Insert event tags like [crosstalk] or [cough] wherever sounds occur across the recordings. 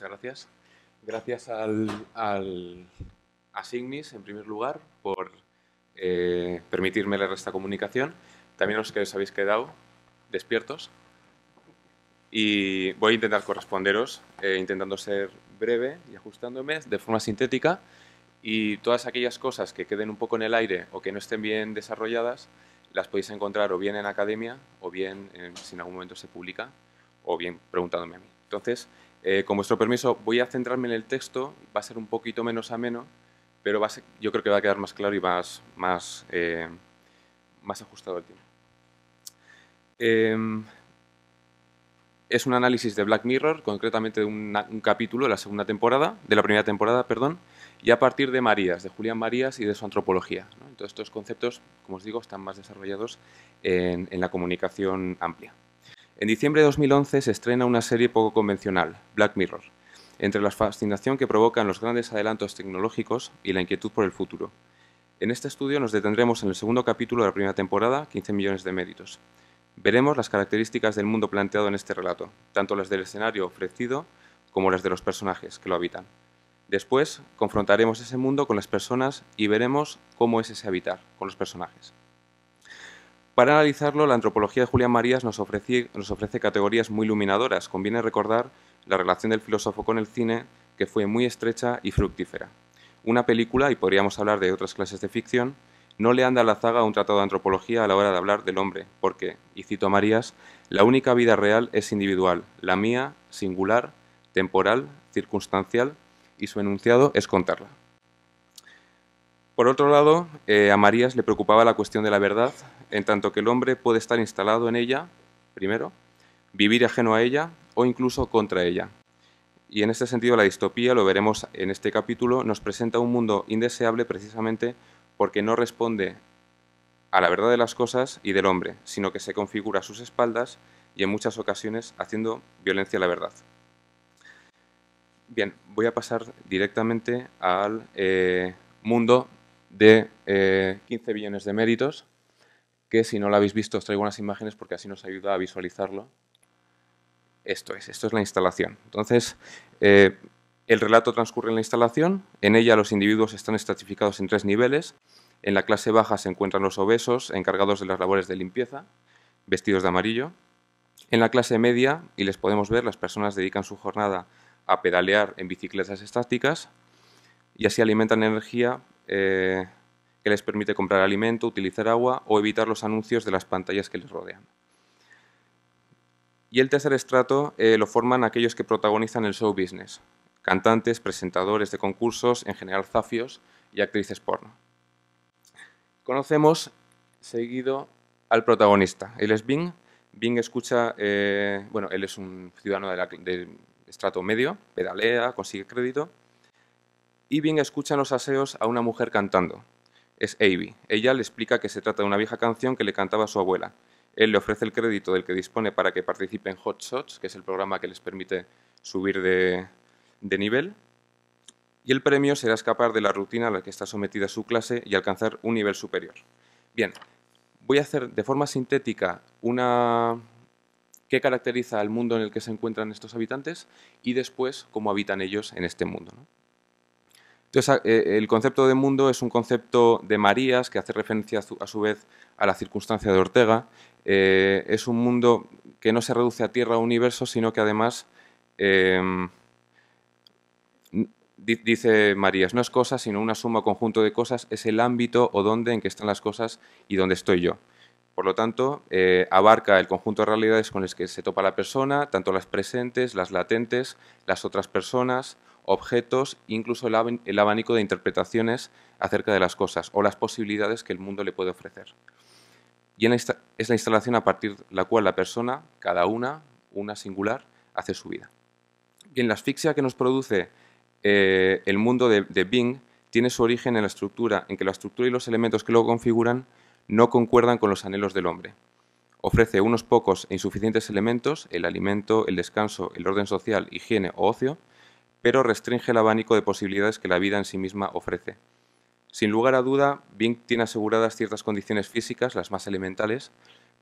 muchas gracias. Gracias al, al, a Signis, en primer lugar, por eh, permitirme leer esta comunicación. También a los que os habéis quedado despiertos. Y voy a intentar corresponderos, eh, intentando ser breve y ajustándome de forma sintética. Y todas aquellas cosas que queden un poco en el aire o que no estén bien desarrolladas, las podéis encontrar o bien en academia, o bien, eh, si en algún momento se publica, o bien preguntándome a mí. Entonces, eh, con vuestro permiso, voy a centrarme en el texto, va a ser un poquito menos ameno, pero yo creo que va a quedar más claro y más, más, eh, ajustado al tema. Em, es un análisis de Black Mirror, concretamente de un, capítulo de la segunda temporada, de la primera temporada, perdón, y a partir de Marías, de Julián Marías y de su antropología. Entonces, estos conceptos, como os digo, están más desarrollados en la comunicación amplia. En diciembre de 2011 se estrena una serie poco convencional, Black Mirror, entre la fascinación que provocan los grandes adelantos tecnológicos y la inquietud por el futuro. En este estudio nos detendremos en el segundo capítulo de la primera temporada, 15 millones de méritos. Veremos las características del mundo planteado en este relato, tanto las del escenario ofrecido como las de los personajes que lo habitan. Después, confrontaremos ese mundo con las personas y veremos cómo es ese habitar con los personajes. Para analizarlo, la antropología de Julián Marías nos, ofrece, nos ofrece categorías muy iluminadoras. Conviene recordar la relación del filósofo con el cine, que fue muy estrecha y fructífera. Una película, y podríamos hablar de otras clases de ficción, no le anda a la zaga un tratado de antropología a la hora de hablar del hombre, porque, y cito a Marías, la única vida real es individual, la mía, singular, temporal, circunstancial, y su enunciado es contarla. Por otro lado, eh, a Marías le preocupaba la cuestión de la verdad, en tanto que el hombre puede estar instalado en ella, primero, vivir ajeno a ella o incluso contra ella. Y en este sentido la distopía, lo veremos en este capítulo, nos presenta un mundo indeseable precisamente porque no responde a la verdad de las cosas y del hombre, sino que se configura a sus espaldas y en muchas ocasiones haciendo violencia a la verdad. Bien, voy a pasar directamente al eh, mundo de 15 eh, billones de méritos, que si no lo habéis visto os traigo unas imágenes porque así nos ayuda a visualizarlo. Esto es, esto es la instalación. Entonces, eh, el relato transcurre en la instalación, en ella los individuos están estratificados en tres niveles, en la clase baja se encuentran los obesos encargados de las labores de limpieza, vestidos de amarillo, en la clase media, y les podemos ver, las personas dedican su jornada a pedalear en bicicletas estáticas y así alimentan energía eh, que les permite comprar alimento, utilizar agua o evitar los anuncios de las pantallas que les rodean. Y el tercer estrato eh, lo forman aquellos que protagonizan el show business, cantantes, presentadores de concursos, en general zafios y actrices porno. Conocemos seguido al protagonista, él es Bing. Bing escucha, eh, bueno, él es un ciudadano del estrato medio, pedalea, consigue crédito y bien escuchan los aseos a una mujer cantando. Es Avi. Ella le explica que se trata de una vieja canción que le cantaba su abuela. Él le ofrece el crédito del que dispone para que participe en Hot Shots, que es el programa que les permite subir de, nivel. Y el premio será escapar de la rutina a la que está sometida su clase y alcanzar un nivel superior. Bien, voy a hacer de forma sintética una qué caracteriza al mundo en el que se encuentran estos habitantes y después cómo habitan ellos en este mundo. ¿no? Entonces, eh, el concepto de mundo es un concepto de Marías que hace referencia a su vez a la circunstancia de Ortega. Eh, es un mundo que no se reduce a tierra o universo, sino que además, em, dice Marías, no es cosa, sino una suma o conjunto de cosas, es el ámbito o donde en que están las cosas y donde estoy yo. Por lo tanto, eh, abarca el conjunto de realidades con las que se topa la persona, tanto las presentes, las latentes, las otras personas, objetos, incluso el abanico de interpretaciones acerca de las cosas o las posibilidades que el mundo le puede ofrecer. Y es la instalación a partir de la cual la persona, cada una, una singular, hace su vida. en la asfixia que nos produce eh, el mundo de, de Bing tiene su origen en la estructura, en que la estructura y los elementos que lo configuran no concuerdan con los anhelos del hombre. Ofrece unos pocos e insuficientes elementos, el alimento, el descanso, el orden social, higiene o ocio, pero restringe el abanico de posibilidades que la vida en sí misma ofrece. Sin lugar a duda, Bing tiene aseguradas ciertas condiciones físicas, las más elementales,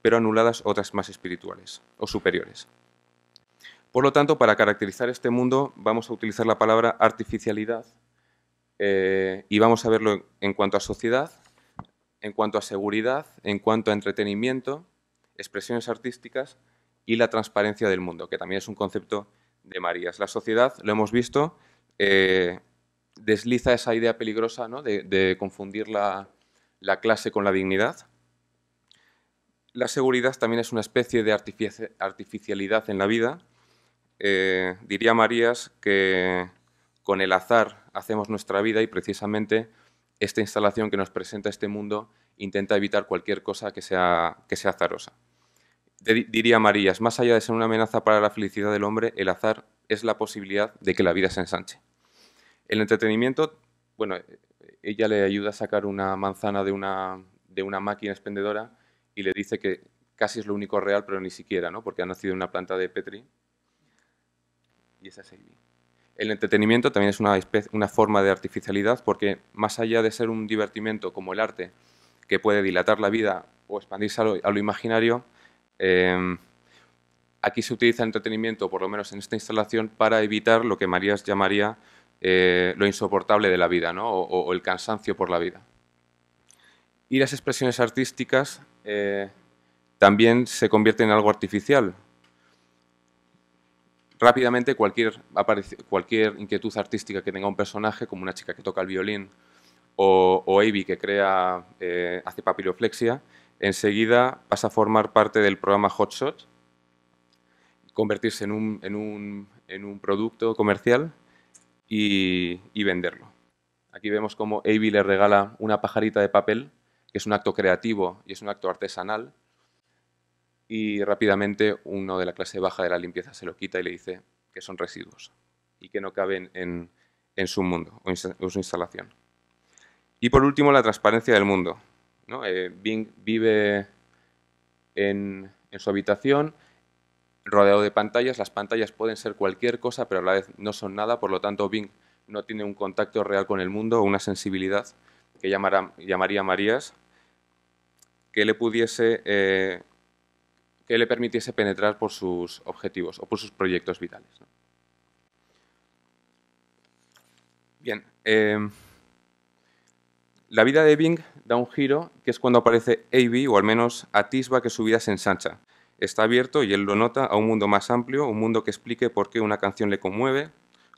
pero anuladas otras más espirituales o superiores. Por lo tanto, para caracterizar este mundo vamos a utilizar la palabra artificialidad eh, y vamos a verlo en cuanto a sociedad, en cuanto a seguridad, en cuanto a entretenimiento, expresiones artísticas y la transparencia del mundo, que también es un concepto de Marías. La sociedad, lo hemos visto, eh, desliza esa idea peligrosa de, confundir la, clase con la dignidad. La seguridad también es una especie de artificialidad en la vida. Eh, diría Marías que con el azar hacemos nuestra vida y precisamente esta instalación que nos presenta este mundo intenta evitar cualquier cosa que sea, que sea azarosa diría Marías, más allá de ser una amenaza para la felicidad del hombre, el azar es la posibilidad de que la vida se ensanche. El entretenimiento, bueno, ella le ayuda a sacar una manzana de una, máquina expendedora y le dice que casi es lo único real, pero ni siquiera, ¿no? Porque ha nacido en una planta de Petri. Y esa es El entretenimiento también es una, una forma de artificialidad porque más allá de ser un divertimento como el arte, que puede dilatar la vida o expandirse a lo imaginario, Em, aquí se utiliza entretenimiento, por lo menos en esta instalación, para evitar lo que Marías llamaría eh, lo insoportable de la vida o, el cansancio por la vida. Y las expresiones artísticas eh, también se convierten en algo artificial. Rápidamente cualquier, inquietud artística que tenga un personaje, como una chica que toca el violín o, o que crea, eh, hace papiroflexia, enseguida pasa a formar parte del programa Hotshot, convertirse en un, producto comercial y, venderlo. Aquí vemos cómo Avi le regala una pajarita de papel, que es un acto creativo y es un acto artesanal, y rápidamente uno de la clase baja de la limpieza se lo quita y le dice que son residuos y que no caben en, en su mundo o en su instalación. Y por último, la transparencia del mundo. Eh, Bing vive en, su habitación rodeado de pantallas. Las pantallas pueden ser cualquier cosa, pero a la vez no son nada. Por lo tanto, Bing no tiene un contacto real con el mundo, o una sensibilidad que llamaría Marías, que le pudiese... Eh, que le permitiese penetrar por sus objetivos o por sus proyectos vitales. Bien, eh, la vida de Bing da un giro que es cuando aparece AB o al menos atisba que su vida se ensancha. Está abierto y él lo nota a un mundo más amplio, un mundo que explique por qué una canción le conmueve,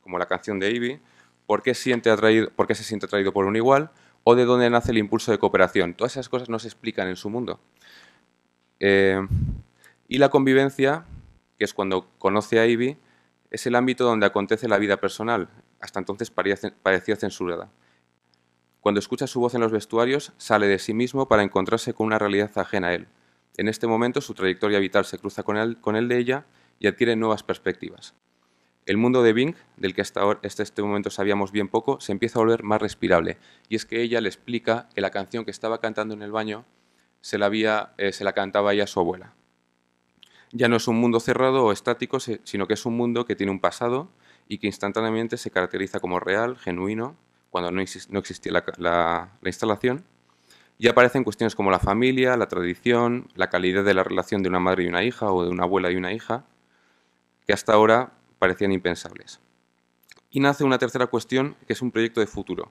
como la canción de AB, por qué, siente atraído, por se siente atraído por un igual o de dónde nace el impulso de cooperación. Todas esas cosas no se explican en su mundo. Eh, y la convivencia, que es cuando conoce a Ivy, es el ámbito donde acontece la vida personal. Hasta entonces parecía censurada. Cuando escucha su voz en los vestuarios, sale de sí mismo para encontrarse con una realidad ajena a él. En este momento su trayectoria vital se cruza con el, de ella y adquiere nuevas perspectivas. El mundo de Bing, del que hasta, ahora, este momento sabíamos bien poco, se empieza a volver más respirable. Y es que ella le explica que la canción que estaba cantando en el baño se la, eh, se la cantaba ella a su abuela. Ya no es un mundo cerrado o estático, sino que es un mundo que tiene un pasado y que instantáneamente se caracteriza como real, genuino cuando no, existía la, instalación, y aparecen cuestiones como la familia, la tradición, la calidad de la relación de una madre y una hija o de una abuela y una hija, que hasta ahora parecían impensables. Y nace una tercera cuestión, que es un proyecto de futuro.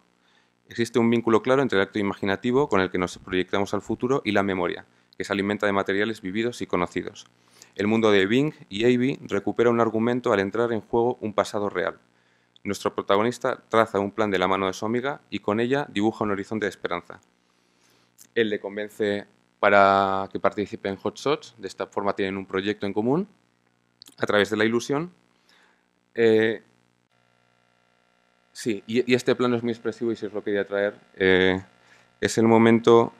Existe un vínculo claro entre el acto imaginativo con el que nos proyectamos al futuro y la memoria, que se alimenta de materiales vividos y conocidos. El mundo de Bing y A.B. recupera un argumento al entrar en juego un pasado real. Nuestro protagonista traza un plan de la mano de su amiga y con ella dibuja un horizonte de esperanza. Él le convence para que participe en Hot Shots, de esta forma tienen un proyecto en común a través de la ilusión. Eh, sí, y, este plano es muy expresivo y si os lo quería traer, eh, es el momento,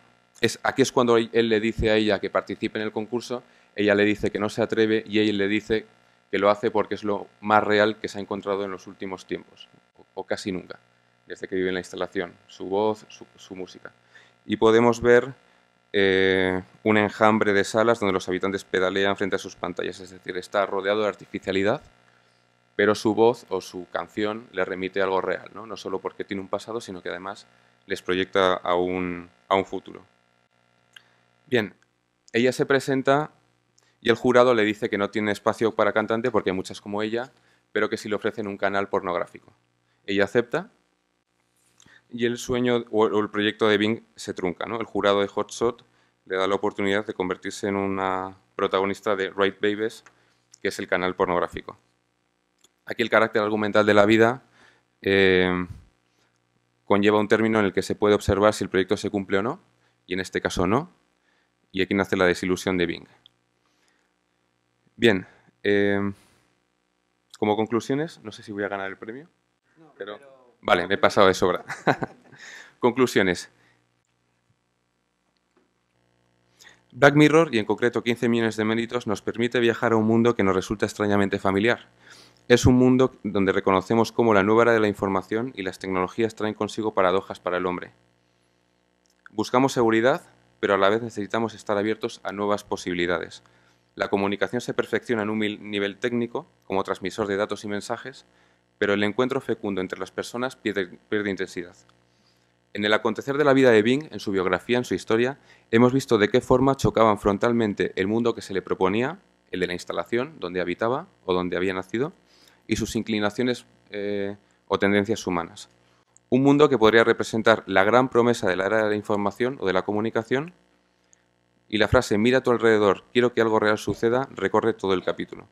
aquí es cuando él le dice a ella que participe en el concurso, ella le dice que no se atreve y él le dice que lo hace porque es lo más real que se ha encontrado en los últimos tiempos, o, casi nunca, desde que vive en la instalación, su voz, su, música. Y podemos ver eh, un enjambre de salas donde los habitantes pedalean frente a sus pantallas, es decir, está rodeado de artificialidad, pero su voz o su canción le remite algo real, no, solo porque tiene un pasado, sino que además les proyecta a a un futuro. Bien, ella se presenta y el jurado le dice que no tiene espacio para cantante porque hay muchas como ella, pero que sí le ofrecen un canal pornográfico. Ella acepta y el sueño o el proyecto de Bing se trunca. El jurado de Hotshot le da la oportunidad de convertirse en una protagonista de Right Babies, que es el canal pornográfico. Aquí el carácter argumental de la vida eh, conlleva un término en el que se puede observar si el proyecto se cumple o no, y en este caso no, y aquí nace la desilusión de Bing. Bien, em, como conclusiones, no sé si voy a ganar el premio, pero, Vale, me he pasado de sobra. [laughs] conclusiones. Black Mirror, y en concreto 15 millones de méritos, nos permite viajar a un mundo que nos resulta extrañamente familiar. Es un mundo donde reconocemos cómo la nueva era de la información y las tecnologías traen consigo paradojas para el hombre. Buscamos seguridad, pero a la vez necesitamos estar abiertos a nuevas posibilidades. La comunicación se perfecciona en un nivel técnico, como transmisor de datos y mensajes, pero el encuentro fecundo entre las personas pierde, intensidad. En el acontecer de la vida de Bing, en su biografía, en su historia, hemos visto de qué forma chocaban frontalmente el mundo que se le proponía, el de la instalación, donde habitaba o donde había nacido, y sus inclinaciones eh, o tendencias humanas. Un mundo que podría representar la gran promesa de la era de la información o de la comunicación, y la frase mira a tu alrededor, quiero que algo real suceda, recorre todo el capítulo.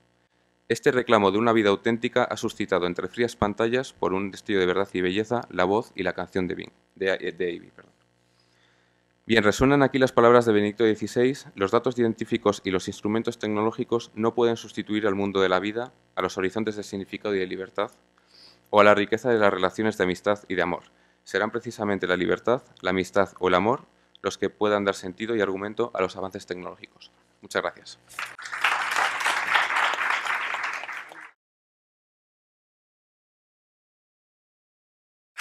Este reclamo de una vida auténtica ha suscitado entre frías pantallas, por un destello de verdad y belleza, la voz y la canción de, Bing, de, eh, Bien, resuenan aquí las palabras de Benedicto XVI, los datos científicos y los instrumentos tecnológicos no pueden sustituir al mundo de la vida, a los horizontes de significado y de libertad, o a la riqueza de las relaciones de amistad y de amor. Serán precisamente la libertad, la amistad o el amor los que puedan dar sentido y argumento a los avances tecnológicos. Muchas gracias.